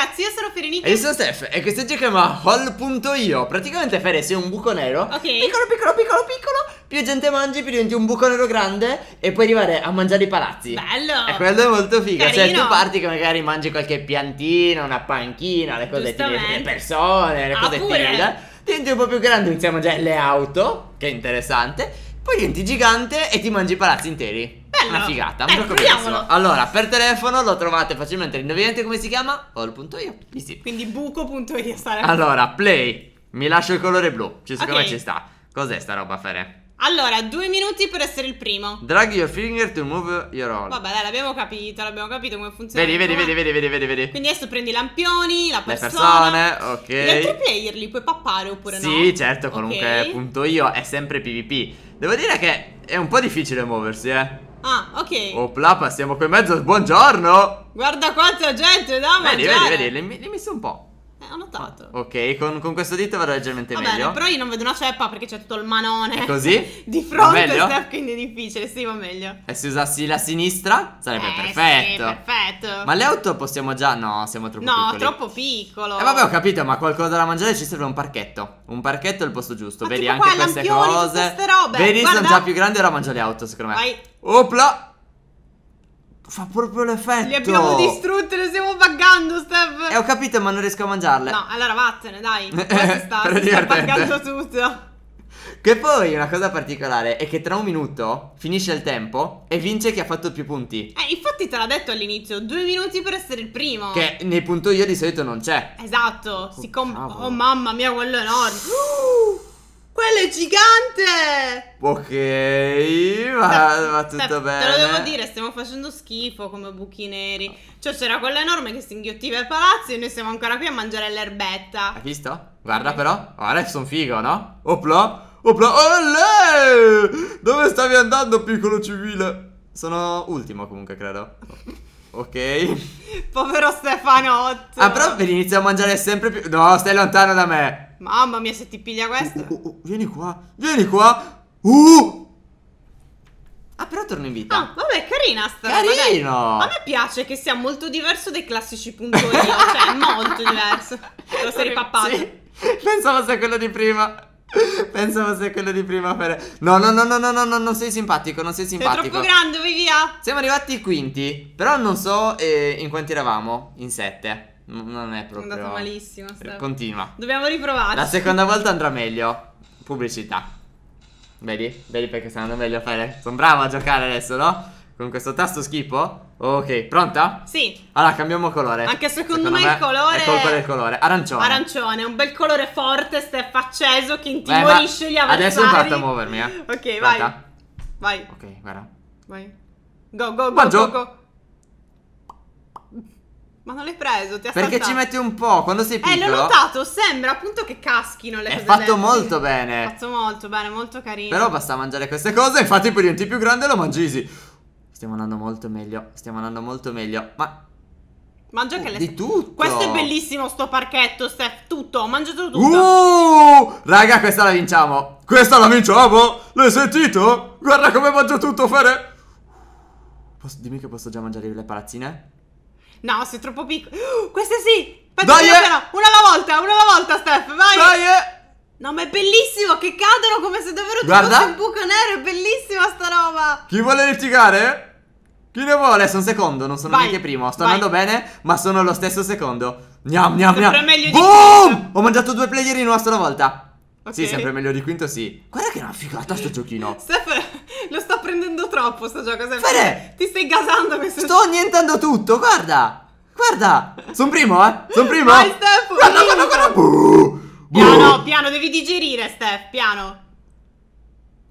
ragazzi, io sono Ferenica. E io sono Steph. E questo gioco si chiama Hall.io. Praticamente, Fere, sei un buco nero. Ok. Piccolo, piccolo, piccolo, piccolo. Più gente mangi, più diventi un buco nero grande. E puoi arrivare a mangiare i palazzi. Bello. E quello è molto figo. Cioè, Carino. Cioè, tu parti che magari mangi qualche piantina, una panchina, le cose ti le persone, le ah, cose ti Diventi un po' più grande, iniziamo già le auto. Che interessante. Poi diventi gigante e ti mangi i palazzi interi bello. Una figata, un eh, gioco bellissimo. Allora, per telefono lo trovate facilmente. Indovinate come si chiama? All.io. Easy. Quindi buco.io sarà. Allora, play. Mi lascio il colore blu. Ci secondo okay. me ci sta. Cos'è sta roba, a fare? Allora, due minuti per essere il primo. Drag your finger to move your all. Vabbè, dai, l'abbiamo capito, l'abbiamo capito come funziona. Vedi, vedi, vedi, vedi, vedi, vedi, vedi. Quindi adesso prendi i lampioni, la persona. Le persone, ok. Gli altri player li puoi pappare oppure sì, no? Sì, certo, comunque okay. punto io è sempre PvP. Devo dire che è un po' difficile muoversi, eh. Ah, ok. Opla, passiamo qui in mezzo. Buongiorno. Guarda quanta gente da Vedi, vedi, vedi, limmi, limmi un po'. Eh, ho notato. Ok, con, con questo dito vado leggermente Va meglio. Bene, però io non vedo una ceppa perché c'è tutto il manone. È così? di fronte, Steph, quindi è difficile. Sì, va meglio. E eh, se usassi la sinistra sarebbe eh, perfetto. Sì, perfetto. Ma le auto possiamo già. No, siamo troppo no, piccoli. No, troppo piccolo. E eh, vabbè, ho capito, ma qualcosa da mangiare ci serve un parchetto. Un parchetto è il posto giusto. Ma Vedi anche qua, queste cose. Queste robe. Vedi, Guarda. sono già più grandi, ora mangio le auto, secondo me. Vai. Opla. Fa proprio l'effetto. Le abbiamo distrutte, le stiamo buggando, Steph. E eh, ho capito, ma non riesco a mangiarle. No, allora vattene, dai. si sta, si sta buggando tutto. Che poi una cosa particolare è che tra un minuto finisce il tempo e vince chi ha fatto più punti. Eh, infatti te l'ha detto all'inizio, due minuti per essere il primo. Che nei punti io di solito non c'è. Esatto, oh, si comp- Oh mamma mia, quello è enorme. Uh! Quello è gigante! Ok, va, va tutto Steph, bene. Te lo devo dire, stiamo facendo schifo come buchi neri. Cioè, c'era quella enorme che si inghiottiva ai palazzi e noi siamo ancora qui a mangiare l'erbetta. Hai visto? Guarda però, ora sono figo, no? Opla, opla, olè! Dove stavi andando, piccolo civile? Sono ultimo comunque, credo. Oh. Ok. Povero Stefanotto. Ah, però per iniziare a mangiare sempre più. No, stai lontano da me. Mamma mia, se ti piglia questo. Uh, uh, uh, vieni qua. Vieni qua. Uh! Ah, però torno in vita. Ah, vabbè, carina sta Carino. Roba, a me piace che sia molto diverso dai classici punto io. cioè, molto diverso. lo sei ripappato. Sì. Pensavo sia quello di prima. Penso fosse quello di prima per... No, no, no, no, no, no, no, non sei simpatico, non sei simpatico. Sei troppo grande, vai via. Siamo arrivati ai quinti, però non so eh, in quanti eravamo, in sette. non è proprio... È andato malissimo. Eh, Steph. Continua. Dobbiamo riprovarci. La seconda volta andrà meglio. Pubblicità. Vedi? Vedi perché sta andando meglio a fare... Sono bravo a giocare adesso, no? Con questo tasto schifo? Ok, pronta? Sì. Allora, cambiamo colore. Anche secondo, secondo me, me, il colore. È colpa del colore. Arancione. Arancione, un bel colore forte, step acceso che intimorisce gli avversari. Adesso ho fatto a muovermi, eh. Ok, pronta? vai. Vai. Ok, guarda. Vai. Go, go, go. Mangio. Go, go. Ma non l'hai preso, ti ha Perché ci metti un po', quando sei eh, piccolo Eh, l'ho notato, sembra appunto che caschino le è cose È fatto dentro. molto bene È fatto molto bene, molto carino Però basta mangiare queste cose, infatti poi diventi più grande lo mangi Stiamo andando molto meglio. Stiamo andando molto meglio. Ma. Mangia oh, che le. Di tutto. Questo è bellissimo, sto parchetto, Steph. Tutto, ho mangiato tutto. Uh! Raga, questa la vinciamo. Questa la vinciamo. L'hai sentito? Guarda come mangio tutto, Fere. Posso... dimmi che posso già mangiare le palazzine? No, sei troppo piccolo. Uh, queste sì. Aspetta, Dai! Eh. Una alla volta, una alla volta, Steph. Vai. Dai! Eh. No, ma è bellissimo che cadono come se davvero Guarda. tu fossi un buco nero. È bellissima sta roba. Chi vuole litigare? Chi ne vuole? Sono secondo, non sono vai, neanche primo. Sto vai. andando bene, ma sono lo stesso secondo. Gnam gnam gnam. Boom! Ho mangiato due player in una sola volta. Okay. Sì, sempre meglio di quinto, sì. Guarda che è una figata sto giochino. Stef, lo sto prendendo troppo sto gioco. Fede! Ti stai gasando questo Sto annientando tutto, guarda. Guarda. Sono primo, eh. Sono primo. Vai, Stef. Guarda, guarda, guarda. Piano, piano, devi digerire, Stef, piano.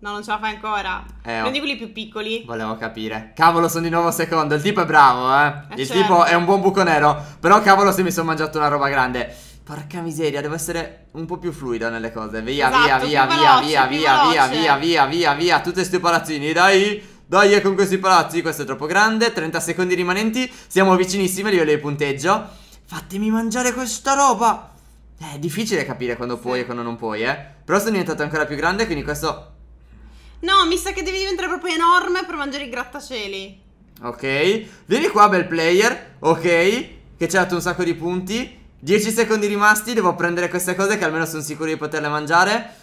No, non ce la fai ancora. Eh, oh. quelli più piccoli. Volevo capire. Cavolo, sono di nuovo secondo. Il tipo è bravo, eh. eh Il certo. tipo è un buon buco nero. Però cavolo se mi sono mangiato una roba grande. Porca miseria, devo essere un po' più fluido nelle cose. Via, esatto, via, via, veloce, via, via, via, via, via, via, via. Tutti questi palazzini, dai. Dai, con questi palazzi. Questo è troppo grande. 30 secondi rimanenti. Siamo vicinissimi a livello di punteggio. Fatemi mangiare questa roba. Eh, è difficile capire quando sì. puoi e quando non puoi, eh. Però sono diventato ancora più grande, quindi questo No, mi sa che devi diventare proprio enorme per mangiare i grattacieli. Ok, vieni qua bel player, ok, che ci ha dato un sacco di punti. 10 secondi rimasti, devo prendere queste cose che almeno sono sicuro di poterle mangiare.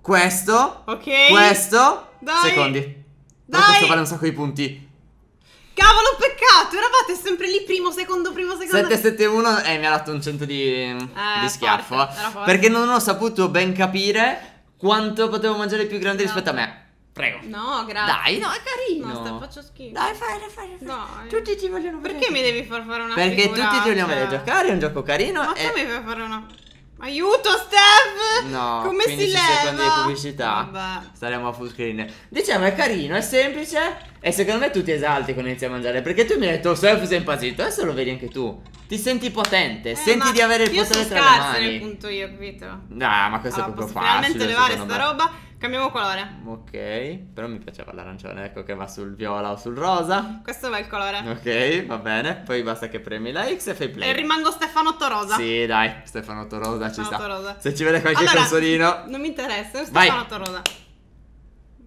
Questo, ok, questo, Dai. secondi. Dai. Ma questo vale un sacco di punti. Cavolo, peccato, eravate sempre lì primo, secondo, primo, secondo 771 e eh, mi ha dato un 100 di, eh, di schiaffo Perché non ho saputo ben capire quanto potevo mangiare più grande no. rispetto a me. Prego. No, grazie. Dai, no, è carino. No. Sta, faccio schifo. Dai, fai, fai, fai. Dai. Tutti ti vogliono vedere. Perché mi devi far fare una Perché figuraccia? tutti ti vogliono vedere giocare, è un gioco carino. Ma e... come fai fare una... Aiuto, Steph! No, come 15 si leva? secondi di pubblicità. Vabbè. Staremo a full screen. Diciamo, è carino, è semplice. E secondo me tu ti esalti quando inizi a mangiare. Perché tu mi hai detto, Steph, sei impazzito. Adesso lo vedi anche tu. Ti senti potente, eh, senti di avere il potere tra le mani. Io sono punto io, capito? Nah, ma questo allora, è ah, proprio facile. Finalmente levare sta me. roba. Cambiamo colore. Ok, però mi piaceva l'arancione, ecco che va sul viola o sul rosa. Questo va il colore. Ok, va bene. Poi basta che premi la X e fai play. E rimango Stefanotto Rosa. Sì, dai, Stefanotto Rosa ci Stefanotto sta. Rosa. Se ci vede qualche allora, consolino. Non mi interessa, è Stefanotto Rosa.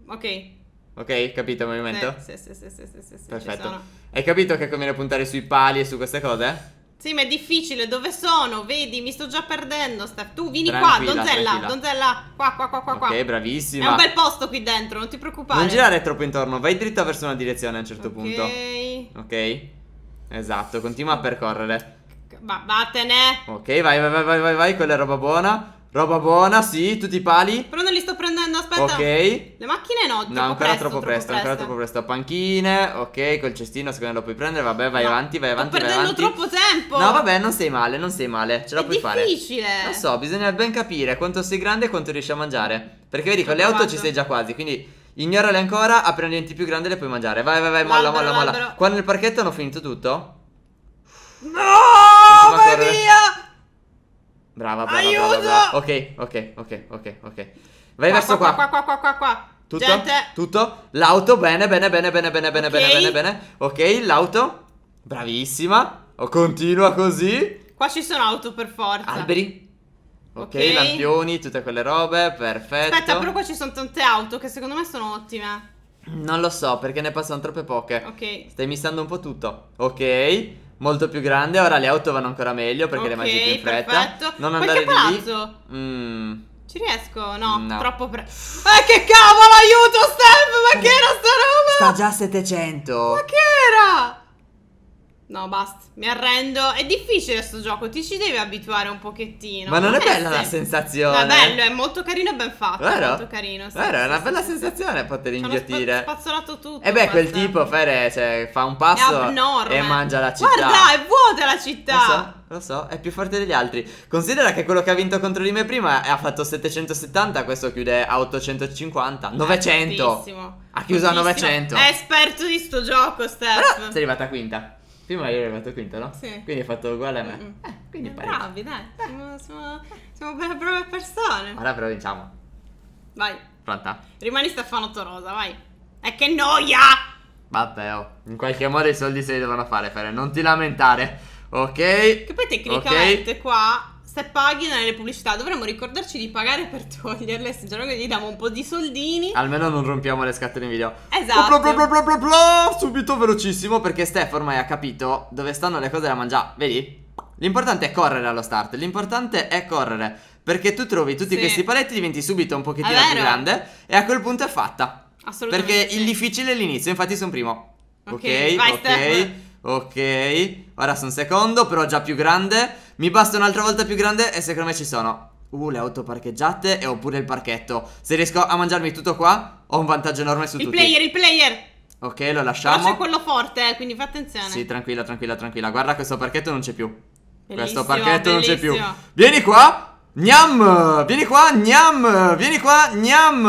Ok. Ok, capito il movimento? Eh, sì, sì, sì, sì, sì, sì, sì Perfetto. Hai capito che conviene puntare sui pali e su queste cose? Sì, ma è difficile. Dove sono? Vedi, mi sto già perdendo, Steph. Tu vieni tranquilla, qua, donzella, tranquilla. donzella. Qua, qua, qua, qua, qua. Ok, bravissima. È un bel posto qui dentro, non ti preoccupare. Non girare troppo intorno, vai dritta verso una direzione a un certo okay. punto. Ok. Esatto, continua a percorrere. Ma vattene. Ok, vai, vai, vai, vai, vai, vai, quella è roba buona. Roba buona, sì, tutti i pali. Però non li sto prendendo no, aspetta. Ok. Le macchine no. No, ancora presto, troppo, presto, presto, Ancora troppo presto. Panchine. Ok, col cestino, secondo me lo puoi prendere. Vabbè, vai no, avanti, vai avanti. Sto perdendo avanti. troppo tempo. No, vabbè, non sei male, non sei male. Ce la è puoi difficile. fare. È difficile. Lo so, bisogna ben capire quanto sei grande e quanto riesci a mangiare. Perché vedi, con le auto ci sei già quasi. Quindi. Ignorale ancora, apri un denti più grande e le puoi mangiare. Vai, vai, vai, molla, molla, molla. Qua nel parchetto hanno finito tutto? No, vai via! Brava, brava, Aiuto! Brava, brava. Ok, ok, ok, ok, ok. Vai qua, verso qua. Qua, qua, qua, qua, qua. Tutto? Gente. Tutto? L'auto, bene, bene, bene, bene, bene, bene, okay. bene, bene, Ok, l'auto. Bravissima. Oh, continua così. Qua ci sono auto per forza. Alberi. Ok, okay. lampioni, tutte quelle robe, perfetto. Aspetta, però qua ci sono tante auto che secondo me sono ottime. Non lo so, perché ne passano troppe poche. Ok. Stai missando un po' tutto. Ok. Molto più grande, ora le auto vanno ancora meglio perché okay, le mangi più in fretta. Perfetto. Non andare di lì. Mmm. Ci riesco? No, no. troppo pre... Eh, che cavolo, aiuto, Steph! Ma che era sta roba? Sta già a 700. Ma che era? No, basta, mi arrendo. È difficile sto gioco, ti ci devi abituare un pochettino. Ma non, è, bella la sensazione. Ma bello, è molto carino e ben fatto. Vero? È molto carino. Sì, Vero, sì, è una bella sì, sensazione poter inghiottire. Spa- spazzolato tutto. E eh beh, quel tipo Fere, cioè, fa un passo e mangia la città. Guarda, è vuota la città. Lo so, lo so, è più forte degli altri. Considera che quello che ha vinto contro di me prima ha fatto 770, questo chiude a 850, 900. Bellissimo. Ha chiuso a 900. È esperto di sto gioco, Steph. Però sei arrivata quinta. Prima eh. io ero arrivato quinto, no? Sì. Quindi hai fatto uguale a me. Mm-mm. Eh, quindi eh, pareggio. Bravi, dai. Eh. Siamo, siamo, siamo brave persone. Ora però vinciamo. Vai. Pronta? Rimani Stefano Torosa, vai. E che noia! Vabbè, oh. In qualche modo i soldi se li devono fare, Fere. Non ti lamentare. Ok. Che poi tecnicamente okay. qua se paghi nelle pubblicità dovremmo ricordarci di pagare per toglierle se già gli diamo un po' di soldini almeno non rompiamo le scatole in video esatto bla bla bla bla subito velocissimo perché Steph ormai ha capito dove stanno le cose da mangiare vedi l'importante è correre allo start l'importante è correre perché tu trovi tutti sì. questi paletti diventi subito un pochettino più grande e a quel punto è fatta assolutamente perché sì. il difficile è l'inizio infatti sono primo ok ok, vai, okay. Ok Ora sono secondo però già più grande Mi basta un'altra volta più grande e secondo me ci sono Uh, le auto parcheggiate e oppure il parchetto Se riesco a mangiarmi tutto qua Ho un vantaggio enorme su il tutti Il player, il player Ok, lo lasciamo Però c'è quello forte, eh, quindi fa attenzione Sì, tranquilla, tranquilla, tranquilla Guarda, questo parchetto non c'è più bellissimo, Questo parchetto bellissimo. non c'è più Vieni qua Gnam, vieni qua, gnam, vieni qua, gnam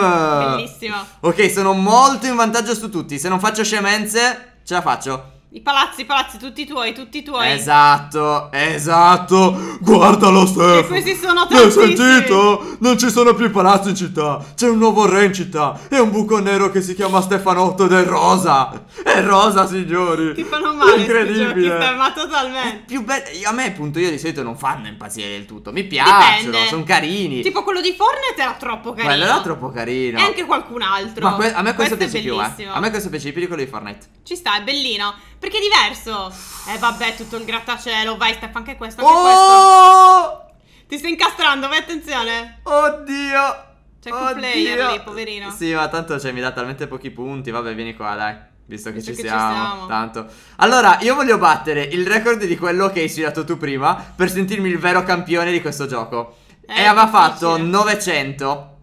Bellissimo Ok, sono molto in vantaggio su tutti Se non faccio scemenze, ce la faccio i palazzi, i palazzi, tutti tuoi, tutti tuoi. Esatto, esatto. Guardalo Stefano. E questi sono tantissimi. L'hai sentito? Non ci sono più palazzi in città. C'è un nuovo re in città. E un buco nero che si chiama Stefanotto ed è Rosa. È rosa, signori. Ti fanno male. Incredibile. Giochi, ferma totalmente. più bello. A me, appunto, io di solito non fanno impazzire del tutto. Mi piacciono, sono carini. Tipo quello di Fornet era troppo carino. Quello era troppo carino. E anche qualcun altro. Ma que- a me questo, questo piace più, eh. A me questo piace più di quello di Fornet. Ci sta, è bellino. Perché è diverso. Eh vabbè, tutto il grattacielo. Vai Steph, anche questo, anche oh! questo. Ti stai incastrando, vai attenzione. Oddio. C'è Oddio. player lì, poverino. Sì, ma tanto cioè, mi dà talmente pochi punti. Vabbè, vieni qua, dai. Visto, Visto che, ci, che siamo, ci siamo, tanto. Allora, io voglio battere il record di quello che hai sfidato tu prima per sentirmi il vero campione di questo gioco. È e aveva fatto 900.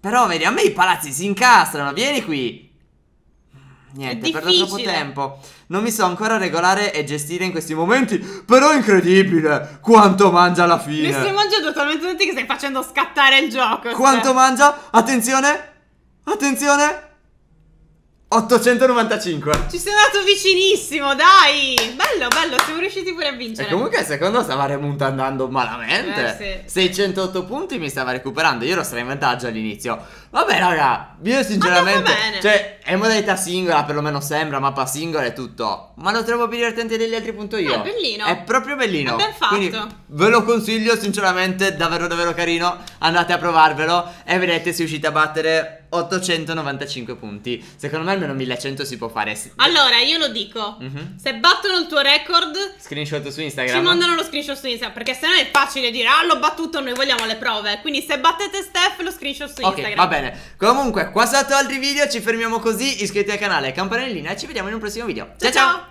Però vedi, a me i palazzi si incastrano. Vieni qui niente, per troppo tempo. Non mi so ancora regolare e gestire in questi momenti. Però è incredibile quanto mangia alla fine. Mi stai mangiando talmente tutti che stai facendo scattare il gioco. Quanto cioè. mangia? Attenzione! Attenzione! 895 Ci sono andato vicinissimo, dai Bello, bello, siamo riusciti pure a vincere E comunque secondo stava remunto malamente eh, sì. 608 punti mi stava recuperando Io ero stato in vantaggio all'inizio Vabbè raga, io sinceramente Cioè, è modalità singola, perlomeno sembra Mappa singola e tutto Ma lo trovo più divertente degli altri punto io È eh, bellino È proprio bellino È ben fatto Quindi, ve lo consiglio sinceramente Davvero davvero carino Andate a provarvelo E vedete se riuscite a battere 895 punti. Secondo me almeno 1100 si può fare. Allora, io lo dico. Mm-hmm. Se battono il tuo record, screenshot su Instagram. Ci mandano lo screenshot su Instagram. Perché se no è facile dire, ah, l'ho battuto, noi vogliamo le prove. Quindi se battete Steph, lo screenshot su okay, Instagram. Va bene. Comunque, qua sotto altri video, ci fermiamo così. Iscriviti al canale, campanellina e ci vediamo in un prossimo video. ciao! ciao. ciao.